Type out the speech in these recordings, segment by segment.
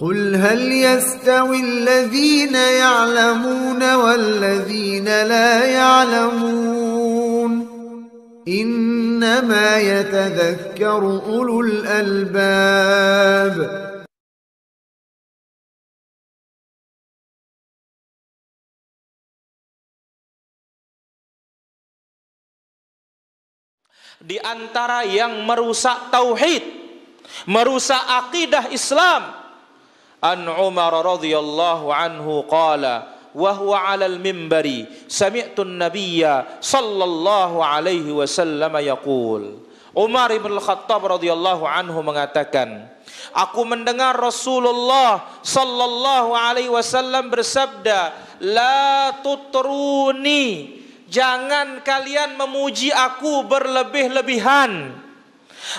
قل هل يستوي الذين يعلمون والذين لا يعلمون انما يتذكر اولو الالباب di antara yang merusak tauhid, merusak akidah Islam, أن عمر رضي الله عنه قال وهو على المنبر سمعت النبي صلى الله عليه وسلم يقول عمر بن الخطاب رضي الله عنه mengatakan Aku mendengar Rasulullah sallallahu alaihi wasallam bersabda, "La tutruni." Jangan kalian memuji aku berlebih-lebihan.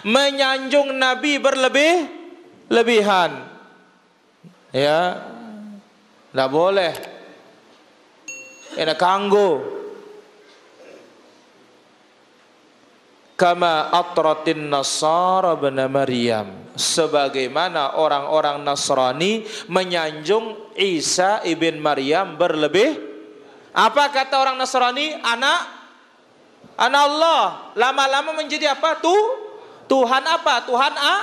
Menyanjung Nabi berlebih-lebihan. ya tidak boleh ini kanggo kama atratin nasara bena Maryam sebagaimana orang-orang Nasrani menyanjung Isa ibn Maryam berlebih apa kata orang Nasrani anak anak Allah lama-lama menjadi apa tuh Tuhan apa Tuhan a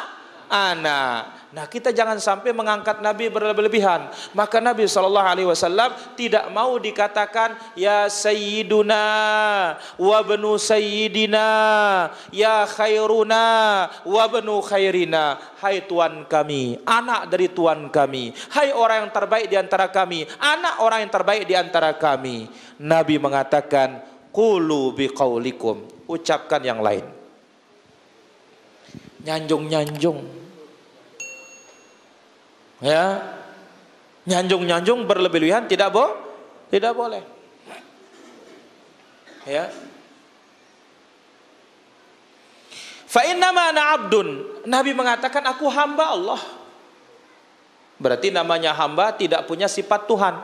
anak Nah, kita jangan sampai mengangkat Nabi berlebihan. Maka Nabi Shallallahu alaihi wasallam tidak mau dikatakan ya sayyiduna wa benu sayyidina, ya khairuna wa benu khairina. Hai tuan kami, anak dari tuan kami. Hai orang yang terbaik di antara kami, anak orang yang terbaik di antara kami. Nabi mengatakan qulu biqaulikum, ucapkan yang lain. Nyanjung-nyanjung Ya. Nyanjung-nyanjung berlebih-lebihan tidak boh, tidak boleh. Ya. Fa innama ana abdun. Nabi mengatakan aku hamba Allah. Berarti namanya hamba tidak punya sifat Tuhan.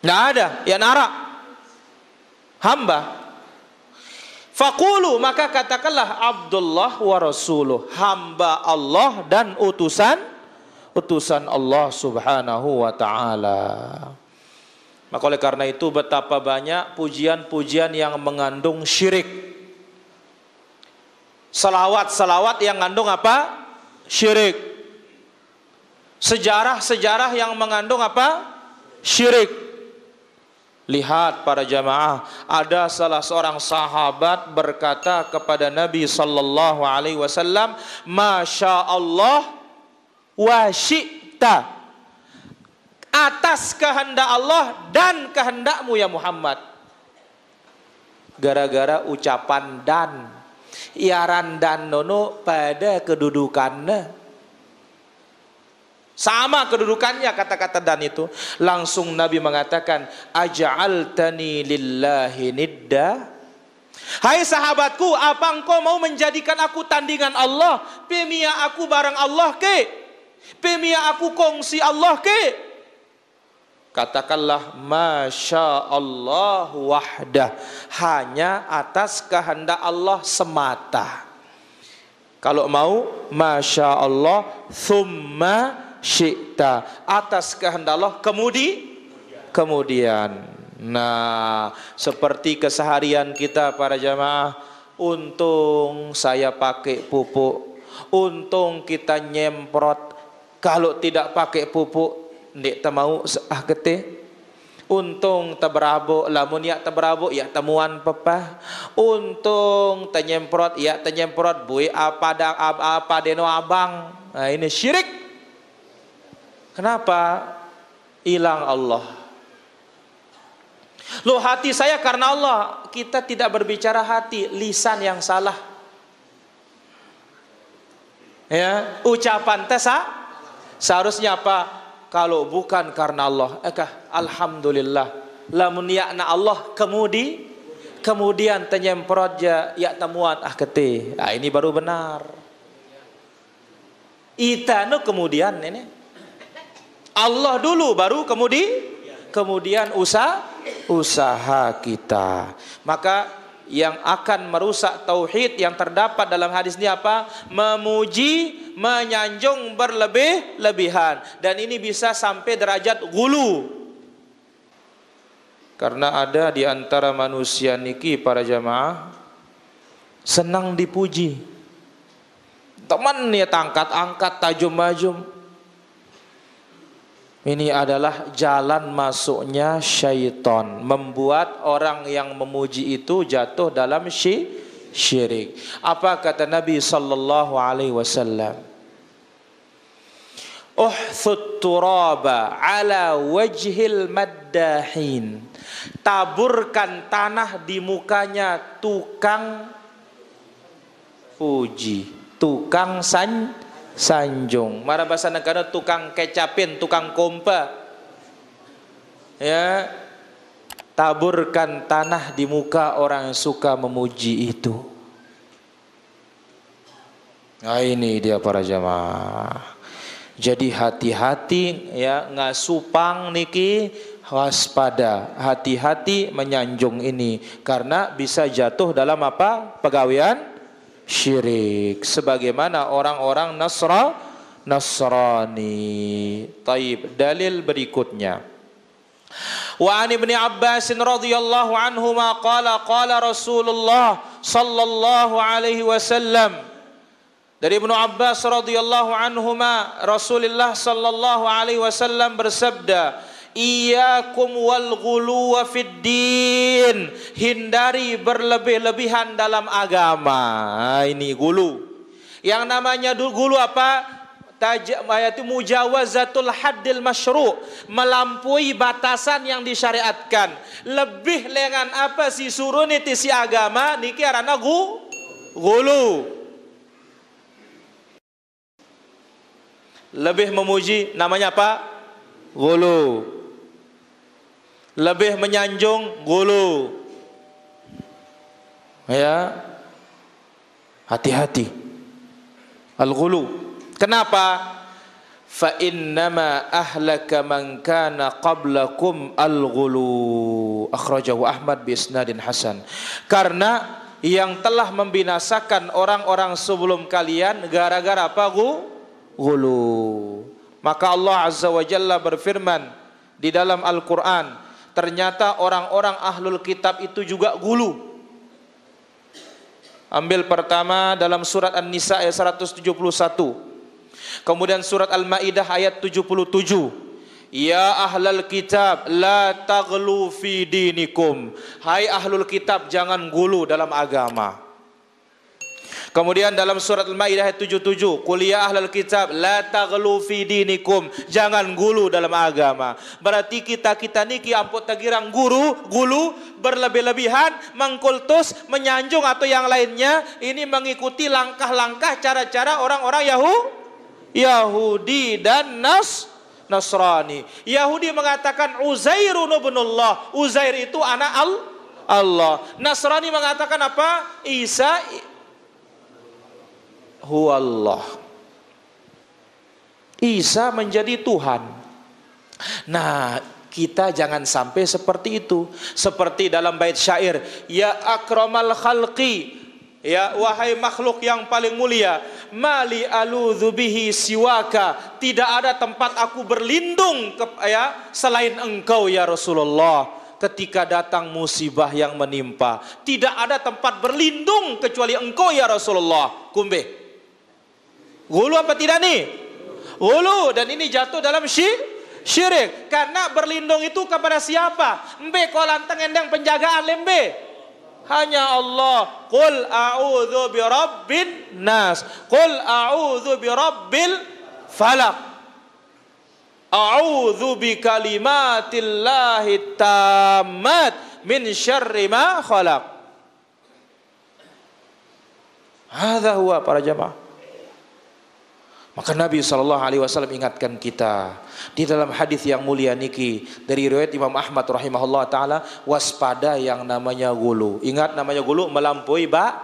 Tidak ada ya narak. Hamba. Fakulu maka katakanlah Abdullah wa Rasuluh hamba Allah dan utusan Utusan Allah subhanahu wa ta'ala Maka oleh karena itu betapa banyak pujian-pujian yang mengandung syirik Salawat-salawat yang mengandung apa? Syirik Sejarah-sejarah yang mengandung apa? Syirik Lihat para jamaah, ada salah seorang sahabat berkata kepada Nabi sallallahu alaihi wasallam, "Masya Allah, wasyita atas kehendak Allah dan kehendakmu ya Muhammad gara-gara ucapan dan iaran dan nono pada kedudukannya sama kedudukannya kata-kata dan itu langsung Nabi mengatakan aja'altani lillahi nidda Hai sahabatku, apa engkau mau menjadikan aku tandingan Allah? Pemia aku bareng Allah ke? Pemia aku kongsi Allah ke. Katakanlah Masya Allah wahdah. Hanya atas kehendak Allah semata. Kalau mau Masya Allah Thumma shita Atas kehendak Allah Kemudi Kemudian Nah Seperti keseharian kita para jamaah Untung saya pakai pupuk Untung kita nyemprot kalau tidak pakai pupuk ndik mau ah kete untung teberabuk lamun ya teberabuk ya temuan pepah untung tenyemprot ya tenyemprot bui apa dak apa deno abang nah ini syirik kenapa hilang Allah Lu hati saya karena Allah Kita tidak berbicara hati Lisan yang salah Ya, ucapan tesa Seharusnya apa? Kalau bukan karena Allah, alhamdulillah. Lamun yakna Allah kemudi kemudian penyemprot ja ya temuan ah keti. Nah, ini baru benar. nu kemudian ini Allah dulu baru kemudian kemudian usaha usaha kita. Maka yang akan merusak tauhid yang terdapat dalam hadis ini apa? Memuji, menyanjung berlebih-lebihan dan ini bisa sampai derajat gulu. Karena ada di antara manusia niki para jamaah senang dipuji. teman Temannya tangkat-angkat tajum-majum. Ini adalah jalan masuknya syaitan. Membuat orang yang memuji itu jatuh dalam syirik. Apa kata Nabi sallallahu alaihi wasallam? Uhthut turaba ala wajhil maddahin. Taburkan tanah di mukanya tukang puji, tukang san sanjung. bahasa negara tukang kecapin, tukang kompa. Ya, taburkan tanah di muka orang yang suka memuji itu. Nah ini dia para jamaah. Jadi hati-hati ya nggak supang niki waspada hati-hati menyanjung ini karena bisa jatuh dalam apa pegawaian syirik sebagaimana orang-orang nasra nasrani taib dalil berikutnya wa an ibni abbas radhiyallahu anhu ma qala qala rasulullah sallallahu alaihi wasallam dari ibnu abbas radhiyallahu anhu ma rasulullah sallallahu alaihi wasallam bersabda iyyakum wal ghuluwa fid din. Hindari berlebih-lebihan dalam agama. Nah, ini gulu. Yang namanya gulu apa? itu mujawazatul haddil masyru melampaui batasan yang disyariatkan lebih lengan apa si suruh niti si agama niki arana gu gulu lebih memuji namanya apa gulu lebih menyanjung gulu. Ya. Hati-hati. Al-gulu. Kenapa? Fa innama ahlaka man kana qablakum al-ghulu. Akhrajahu Ahmad bi isnadin hasan. Karena yang telah membinasakan orang-orang sebelum kalian gara-gara apa Gulu. Maka Allah Azza wa Jalla berfirman di dalam Al-Qur'an, ternyata orang-orang ahlul kitab itu juga gulu. Ambil pertama dalam surat An-Nisa ayat 171. Kemudian surat Al-Maidah ayat 77. Ya ahlul kitab la taglu fi dinikum. Hai ahlul kitab jangan gulu dalam agama. Kemudian dalam surat Al-Maidah ayat 77, kuliah ahlul kitab la taghlu fi dinikum, jangan gulu dalam agama. Berarti kita-kita niki ampun tagirang guru, gulu berlebih-lebihan, mengkultus, menyanjung atau yang lainnya, ini mengikuti langkah-langkah cara-cara orang-orang Yahudi Yahudi dan Nas Nasrani. Yahudi mengatakan Uzairun ibnullah. Uzair itu anak al Allah. Nasrani mengatakan apa? Isa huwallah. Isa menjadi Tuhan. Nah, kita jangan sampai seperti itu. Seperti dalam bait syair, ya akramal khalqi, ya wahai makhluk yang paling mulia, mali alu bihi siwaka, tidak ada tempat aku berlindung ke, ya selain engkau ya Rasulullah ketika datang musibah yang menimpa. Tidak ada tempat berlindung kecuali engkau ya Rasulullah. Kumbe. Gulu apa tidak nih? Gulu dan ini jatuh dalam syirik karena berlindung itu kepada siapa? Mbe kolanteng endang penjagaan lembe hanya Allah. Qul a'udzu bin nas. Qul a'udzu bin falaq. A'udzu bi kalimatillahi tammat min syarri ma khalaq. Hadza huwa para jemaah. Maka Nabi Shallallahu Alaihi Wasallam ingatkan kita di dalam hadis yang mulia niki dari riwayat Imam Ahmad rahimahullah taala waspada yang namanya gulu. Ingat namanya gulu melampaui ba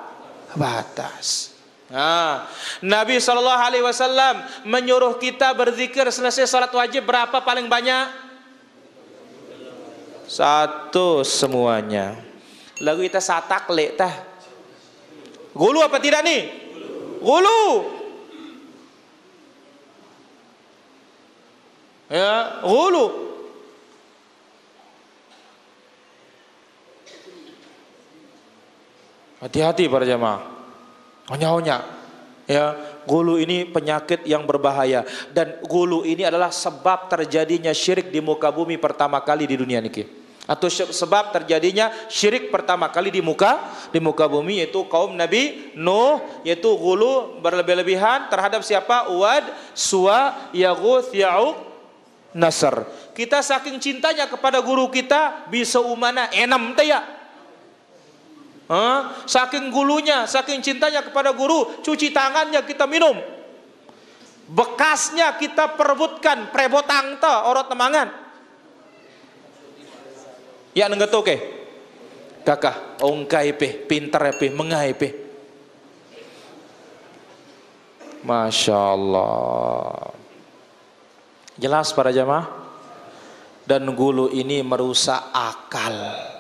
batas. Nah, Nabi Shallallahu Alaihi Wasallam menyuruh kita berzikir selesai salat wajib berapa paling banyak? Satu semuanya. Lagu kita satak lek tah. Gulu apa tidak nih? Gulu. ya gulu hati-hati para jamaah onya-onya ya gulu ini penyakit yang berbahaya dan gulu ini adalah sebab terjadinya syirik di muka bumi pertama kali di dunia niki atau sebab terjadinya syirik pertama kali di muka di muka bumi yaitu kaum Nabi Nuh yaitu gulu berlebih-lebihan terhadap siapa Uwad Suwa, Yaghuth, Ya'uq nasar. Kita saking cintanya kepada guru kita bisa umana enam teh ya. Huh? Saking gulunya, saking cintanya kepada guru, cuci tangannya kita minum. Bekasnya kita perebutkan prebotang ta orot temangan. Ya nenggetu ke? Kakak, ongkai pe, pinter pe, mengai pe. Masya Allah. Jelas para jamaah? Dan gulu ini merusak akal.